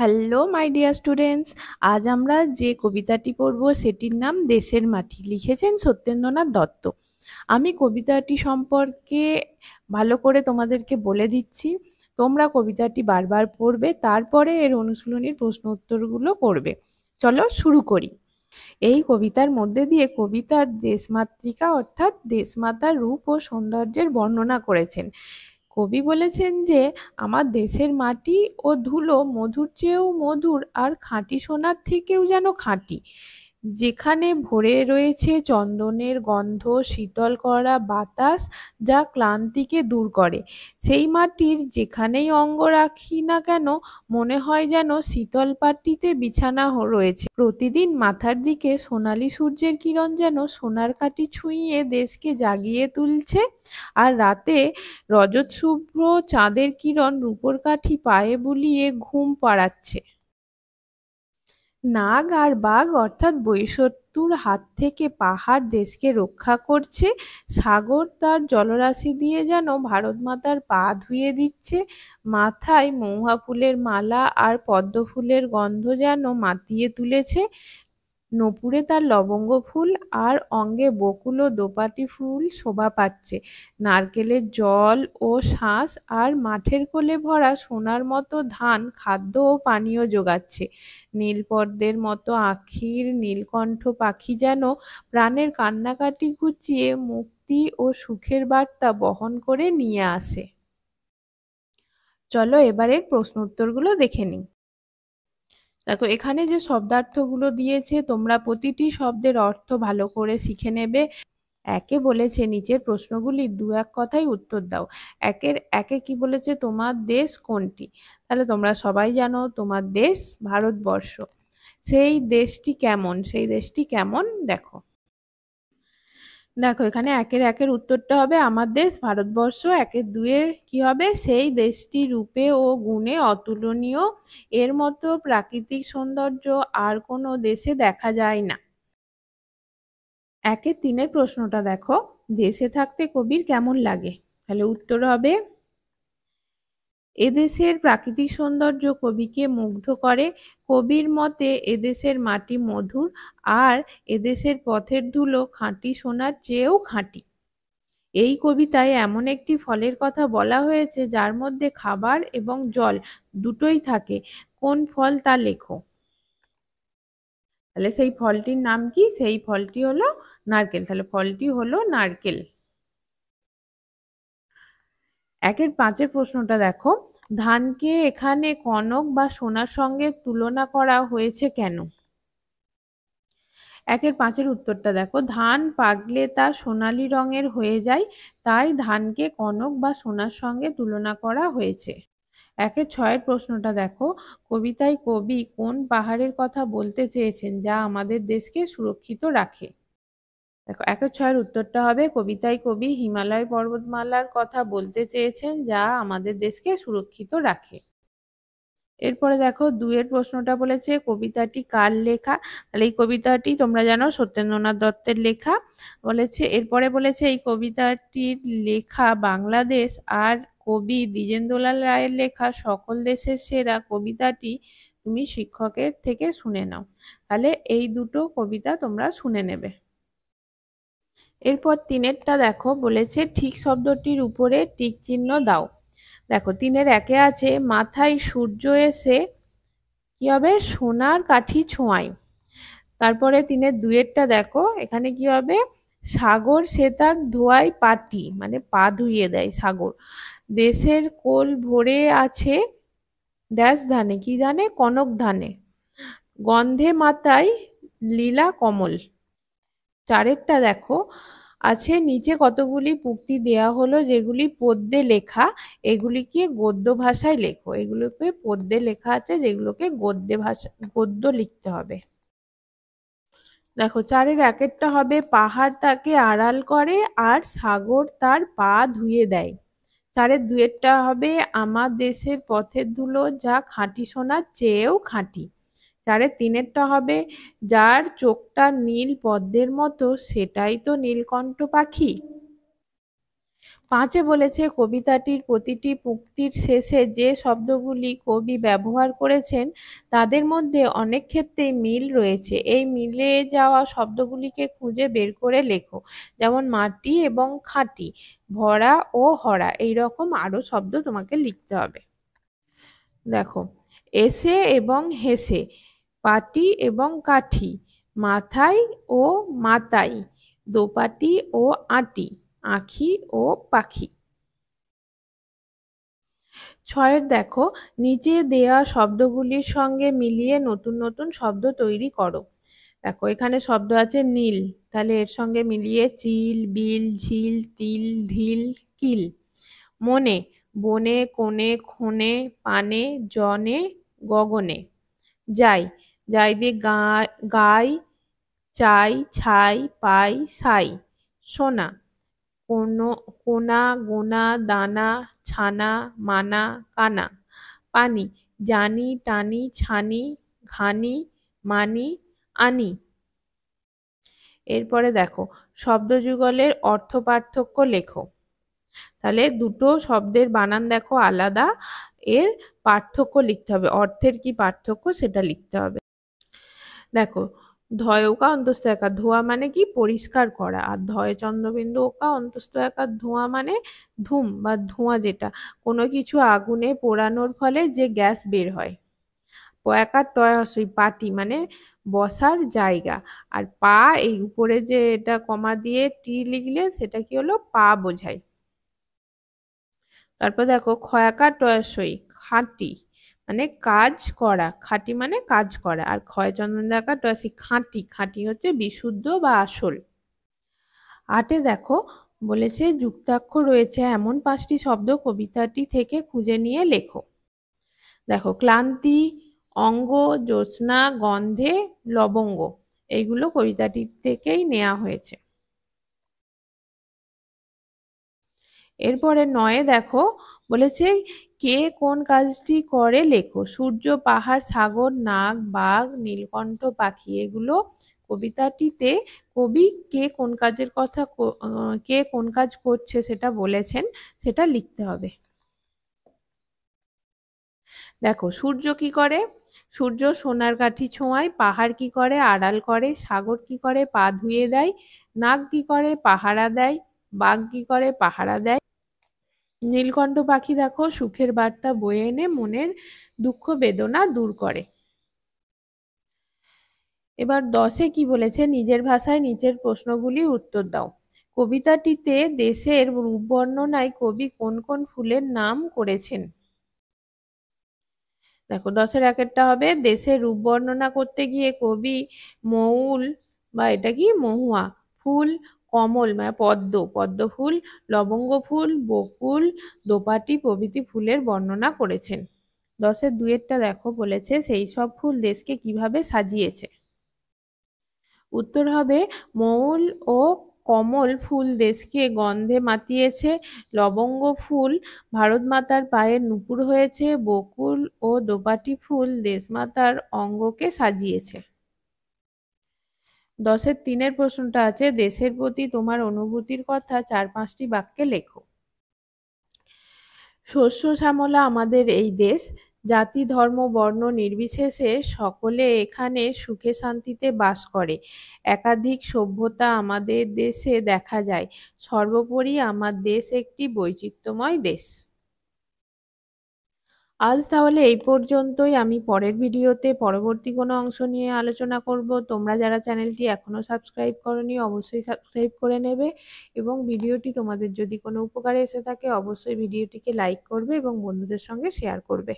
hello my dear students আজ আমরা যে কবিতাটি পড়ব সেটির নাম দেশের মাটি লিখেছেন সত্যেন্দ্রনাথ দত্ত আমি কবিতাটি সম্পর্কে ভালো করে তোমাদেরকে বলে দিচ্ছি তোমরা কবিতাটি বারবার পড়বে তারপরে এর অনুশীলনীর প্রশ্ন উত্তরগুলো করবে চলো শুরু করি এই কবিতার মধ্যে দিয়ে কবিতার দেশমাতৃকা অর্থাৎ দেশমাতার রূপ ও সৌন্দর্যের বর্ণনা করেছেন কবি বলেছেন যে আমার দেশের মাটি ও ধুলো মধুর চেয়েও মধুর আর খাঁটি সোনার থেকেও যেন খাঁটি যেখানে ভরে রয়েছে চন্দনের গন্ধ শীতল করা বাতাস যা ক্লান্তিকে দূর করে সেই মাটির যেখানেই অঙ্গ রাখি না কেন মনে হয় যেন শীতল পাটিতে বিছানা রয়েছে প্রতিদিন মাথার দিকে সোনালি সূর্যের কিরণ যেন সোনার কাটি ছুঁইয়ে দেশকে জাগিয়ে তুলছে আর রাতে রজত শুভ্র চাঁদের কিরণ রূপর কাঠি পায়ে বুলিয়ে ঘুম পাড়াচ্ছে নাগ আর বাঘ অর্থাৎ বৈশত্তুর হাত থেকে পাহাড় দেশকে রক্ষা করছে সাগর তার জলরাশি দিয়ে যেন ভারত মাতার পা ধুয়ে দিচ্ছে মাথায় মৌহা ফুলের মালা আর পদ্ম ফুলের গন্ধ যেন মাতিয়ে তুলেছে নপুরে তার লবঙ্গ ফুল আর অঙ্গে বকুল ও দোপাটি ফুল শোভা পাচ্ছে নারকেলের জল ও শাঁস আর মাঠের কোলে ভরা সোনার মতো ধান খাদ্য ও পানীয় যোগাচ্ছে নীলপর্দের মতো আখির নীলকণ্ঠ পাখি যেন প্রাণের কান্নাকাটি ঘুচিয়ে মুক্তি ও সুখের বার্তা বহন করে নিয়ে আসে চলো এবারের প্রশ্ন উত্তরগুলো দেখে নিই দেখো এখানে যে শব্দার্থগুলো দিয়েছে তোমরা প্রতিটি শব্দের অর্থ ভালো করে শিখে নেবে একে বলেছে নিচের প্রশ্নগুলি দু এক কথাই উত্তর দাও একের একে কি বলেছে তোমার দেশ কোনটি তাহলে তোমরা সবাই জানো তোমার দেশ ভারতবর্ষ সেই দেশটি কেমন সেই দেশটি কেমন দেখো দেখো এখানে একের একের উত্তরটা হবে আমার দেশ ভারতবর্ষ একের দুয়ের কি হবে সেই দেশটি রূপে ও গুণে অতুলনীয় এর মতো প্রাকৃতিক সৌন্দর্য আর কোনো দেশে দেখা যায় না একের তিনের প্রশ্নটা দেখো দেশে থাকতে কবির কেমন লাগে তাহলে উত্তর হবে এদেশের প্রাকৃতিক সৌন্দর্য কবিকে মুগ্ধ করে কবির মতে এদেশের মাটি মধুর আর এদেশের পথের ধুলো খাঁটি সোনার চেয়েও খাঁটি এই কবিতায় এমন একটি ফলের কথা বলা হয়েছে যার মধ্যে খাবার এবং জল দুটোই থাকে কোন ফল তা লেখো তাহলে সেই ফলটির নাম কি সেই ফলটি হলো নারকেল তাহলে ফলটি হলো নারকেল একের পাঁচের প্রশ্নটা দেখো ধানকে এখানে কনক বা সোনার সঙ্গে তুলনা করা হয়েছে কেন একের পাঁচের উত্তরটা দেখো ধান পাগলে তা সোনালি রঙের হয়ে যায় তাই ধানকে কনক বা সোনার সঙ্গে তুলনা করা হয়েছে একের ছয়ের প্রশ্নটা দেখো কবিতায় কবি কোন পাহাড়ের কথা বলতে চেয়েছেন যা আমাদের দেশকে সুরক্ষিত রাখে দেখো একের ছয়ের উত্তরটা হবে কবিতায় কবি হিমালয় পর্বতমালার কথা বলতে চেয়েছেন যা আমাদের দেশকে সুরক্ষিত রাখে এরপরে দেখো দুয়ের প্রশ্নটা বলেছে কবিতাটি কার লেখা তাহলে এই কবিতাটি তোমরা জানো সত্যেন্দ্রনাথ দত্তের লেখা বলেছে এরপরে বলেছে এই কবিতাটির লেখা বাংলাদেশ আর কবি দ্বিজেন্দ্রলাল রায়ের লেখা সকল দেশের সেরা কবিতাটি তুমি শিক্ষকের থেকে শুনে নাও তাহলে এই দুটো কবিতা তোমরা শুনে নেবে এরপর তিনেরটা দেখো বলেছে ঠিক শব্দটির উপরে টিক চিহ্ন দাও দেখো তিনের একে আছে মাথায় সূর্য এসে কি হবে সোনার কাঠি ছোঁয়ায় তারপরে তিনের দুয়েরটা দেখো এখানে কি হবে সাগর সে তার ধোয়ায় পাটি মানে পা ধুইয়ে দেয় সাগর দেশের কোল ভরে আছে ড্যাশ ধানে কি ধানে কনক ধানে গন্ধে মাথায় লীলা কমল চারেরটা দেখো আছে নিচে কতগুলি পুক্তি দেয়া হলো যেগুলি পদ্যে লেখা এগুলিকে গদ্য ভাষায় লেখো এগুলোকে পদ্যে লেখা আছে যেগুলোকে গদ্যে ভাষা গদ্য লিখতে হবে দেখো চারের একেরটা হবে পাহাড় তাকে আড়াল করে আর সাগর তার পা ধুয়ে দেয় চারের দুয়েরটা হবে আমার দেশের পথের ধুলো যা খাঁটি সোনার চেয়েও খাঁটি যারে তিনেরটা হবে যার চোখটা নীল পদ্মের মতো সেটাই তো নীলকণ্ঠ পাখি পাঁচে বলেছে কবিতাটির প্রতিটি পুক্তির শেষে যে শব্দগুলি কবি ব্যবহার করেছেন তাদের মধ্যে অনেক ক্ষেত্রেই মিল রয়েছে এই মিলে যাওয়া শব্দগুলিকে খুঁজে বের করে লেখো যেমন মাটি এবং খাঁটি ভরা ও হরা এই রকম আরও শব্দ তোমাকে লিখতে হবে দেখো এসে এবং হেসে পাটি এবং কাঠি মাথায় ও মাতাই দোপাটি ও আটি আখি ও পাখি ছয়ের দেখো নিচে দেয়া শব্দগুলির সঙ্গে মিলিয়ে নতুন নতুন শব্দ তৈরি করো দেখো এখানে শব্দ আছে নীল তাহলে এর সঙ্গে মিলিয়ে চিল বিল ঝিল তিল ঢিল কিল মনে বনে কোণে খনে পানে জনে গগনে যাই যাই দিয়ে গাই চাই ছাই পাই সাই সোনা কোনো কোনা গোনা দানা ছানা মানা কানা পানি জানি টানি ছানি ঘানি মানি আনি এরপরে দেখো শব্দ যুগলের অর্থ পার্থক্য লেখো তাহলে দুটো শব্দের বানান দেখো আলাদা এর পার্থক্য লিখতে হবে অর্থের কি পার্থক্য সেটা লিখতে হবে দেখো ধয় ওকা অন্তস্থ একা ধোয়া মানে কি পরিষ্কার করা আর ধয় চন্দ্রবিন্দু ওকা অন্তস্থ একা ধোঁয়া মানে ধুম বা ধোঁয়া যেটা কোনো কিছু আগুনে পোড়ানোর ফলে যে গ্যাস বের হয় পয়াকার টয় হসই পাটি মানে বসার জায়গা আর পা এই উপরে যে এটা কমা দিয়ে টি লিখলে সেটা কি হলো পা বোঝায় তারপর দেখো খয়াকার টয়সই খাঁটি মানে কাজ করা খাঁটি মানে কাজ করা আর ক্ষয় চন্দন দেখা আসি খাঁটি খাঁটি হচ্ছে বিশুদ্ধ বা আসল আটে দেখো বলেছে যুক্তাক্ষর রয়েছে এমন পাঁচটি শব্দ কবিতাটি থেকে খুঁজে নিয়ে লেখো দেখো ক্লান্তি অঙ্গ জ্যোৎস্না গন্ধে লবঙ্গ এইগুলো কবিতাটি থেকেই নেওয়া হয়েছে এরপরে নয়ে দেখো বলেছে কে কোন কাজটি করে লেখো সূর্য পাহাড় সাগর নাগ বাঘ নীলকণ্ঠ পাখি এগুলো কবিতাটিতে কবি কে কোন কাজের কথা কে কোন কাজ করছে সেটা বলেছেন সেটা লিখতে হবে দেখো সূর্য কি করে সূর্য সোনার কাঠি ছোঁয়ায় পাহাড় কি করে আড়াল করে সাগর কি করে পা ধুয়ে দেয় নাগ কি করে পাহারা দেয় বাঘ কি করে পাহারা দেয় নীলকণ্ঠ পাখি দেখো সুখের বার্তা বয়ে এনে মনের দুঃখ বেদনা দূর করে এবার দশে কি বলেছে নিজের ভাষায় নিজের প্রশ্নগুলি উত্তর দাও কবিতাটিতে দেশের রূপ বর্ণনায় কবি কোন কোন ফুলের নাম করেছেন দেখো দশের এক একটা হবে দেশের রূপ বর্ণনা করতে গিয়ে কবি মৌল বা এটা কি মহুয়া ফুল কমল মানে পদ্ম পদ্ম ফুল লবঙ্গ ফুল বকুল দোপাটি প্রভৃতি ফুলের বর্ণনা করেছেন দশের দুয়েরটা দেখো বলেছে সেই সব ফুল দেশকে কিভাবে সাজিয়েছে উত্তর হবে মৌল ও কমল ফুল দেশকে গন্ধে মাতিয়েছে লবঙ্গ ফুল ভারত মাতার পায়ের নুপুর হয়েছে বকুল ও দোপাটি ফুল দেশমাতার অঙ্গকে সাজিয়েছে দশের তিনের প্রশ্নটা আছে দেশের প্রতি তোমার অনুভূতির কথা চার পাঁচটি বাক্যে লেখো শস্য শ্যামলা আমাদের এই দেশ জাতি ধর্ম বর্ণ নির্বিশেষে সকলে এখানে সুখে শান্তিতে বাস করে একাধিক সভ্যতা আমাদের দেশে দেখা যায় সর্বোপরি আমার দেশ একটি বৈচিত্র্যময় দেশ আজ তাহলে এই পর্যন্তই আমি পরের ভিডিওতে পরবর্তী কোনো অংশ নিয়ে আলোচনা করব তোমরা যারা চ্যানেলটি এখনও সাবস্ক্রাইব করনি অবশ্যই সাবস্ক্রাইব করে নেবে এবং ভিডিওটি তোমাদের যদি কোনো উপকারে এসে থাকে অবশ্যই ভিডিওটিকে লাইক করবে এবং বন্ধুদের সঙ্গে শেয়ার করবে